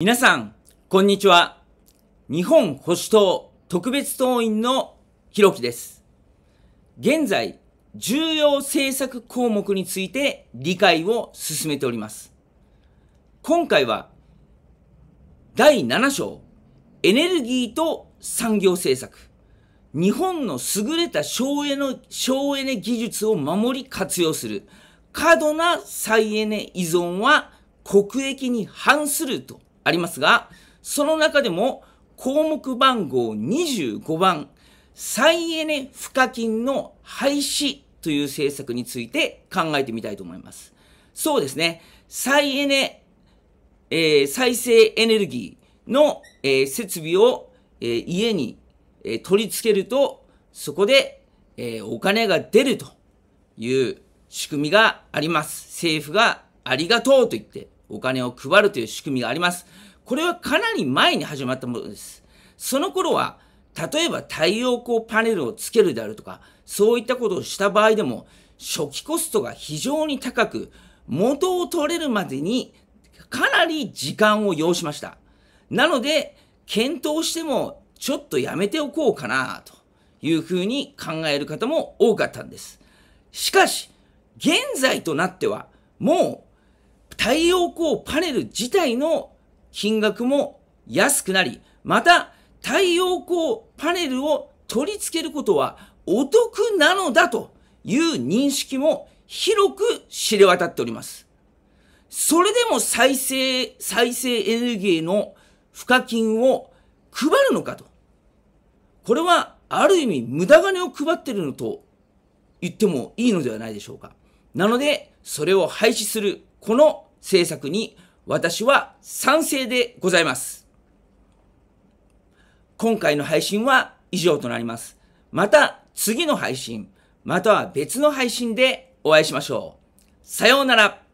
皆さん、こんにちは。日本保守党特別党員のひろきです。現在、重要政策項目について理解を進めております。今回は、第7章、エネルギーと産業政策。日本の優れた省エネ省エネ技術を守り活用する過度な再エネ依存は国益に反するとありますが、その中でも項目番号25番、再エネ付加金の廃止という政策について考えてみたいと思います。そうですね。再エネ、えー、再生エネルギーの、えー、設備を、えー、家に、え取り付けると、そこで、えお金が出るという仕組みがあります。政府がありがとうと言ってお金を配るという仕組みがあります。これはかなり前に始まったものです。その頃は、例えば太陽光パネルをつけるであるとか、そういったことをした場合でも、初期コストが非常に高く、元を取れるまでにかなり時間を要しました。なので、検討してもちょっとやめておこうかなというふうに考える方も多かったんです。しかし、現在となってはもう太陽光パネル自体の金額も安くなり、また太陽光パネルを取り付けることはお得なのだという認識も広く知れ渡っております。それでも再生、再生エネルギーの賦課金を配るのかと。これはある意味無駄金を配ってるのと言ってもいいのではないでしょうか。なので、それを廃止するこの政策に私は賛成でございます。今回の配信は以上となります。また次の配信、または別の配信でお会いしましょう。さようなら。